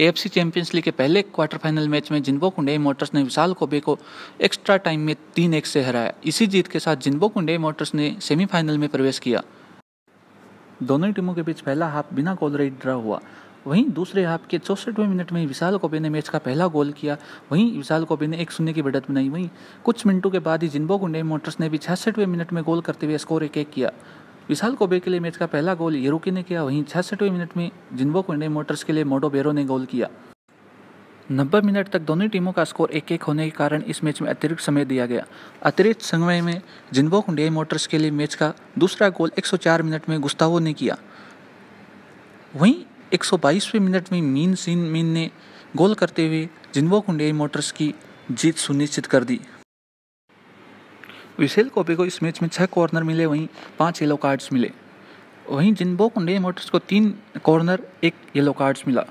सी champions league के पहले quarter final match में जिनबो कुंडे मोटर्स ने विशाल कोबे को एक्स्ट्रा टाइम में तीन एक से हराया इसी जीत के साथ जिनबो कुंडे मोटर्स ने सेमीफाइनल में प्रवेश किया दोनों टीमों के बीच पहला हाफ बिना गोल रेट ड्रा हुआ वहीं दूसरे हाफ के चौसठवें मिनट में विशाल कोबे ने मैच का पहला गोल किया वहीं विशाल कोबे ने एक शून्य की बढ़त बनाई वहीं कुछ मिनटों के बाद ही जिनबो कुंडे मोटर्स ने भी छियासठवें मिनट में गोल करते हुए स्कोर एक एक किया विशाल कोबे के लिए मैच का पहला गोल येरुकी ने किया वहीं छियासठवें मिनट में जिनबो कोंडे मोटर्स के लिए मोडोबेरो बेरो ने गोल किया नब्बे मिनट तक दोनों टीमों का स्कोर एक एक होने के कारण इस मैच में अतिरिक्त समय दिया गया अतिरिक्त समय में जिनबो कुंडिया मोटर्स के लिए मैच का दूसरा गोल 104 मिनट में गुस्तावो ने किया वहीं 122वें मिनट में मीन सीन मीन ने गोल करते हुए जिनबो कुंडिया मोटर्स की जीत सुनिश्चित कर दी विशेल कोबे को इस मैच में छः कॉर्नर मिले वहीं पाँच येलो कार्ड्स मिले वहीं जिनबो कुंडे मोटर्स को तीन कॉर्नर एक येलो कार्ड्स मिला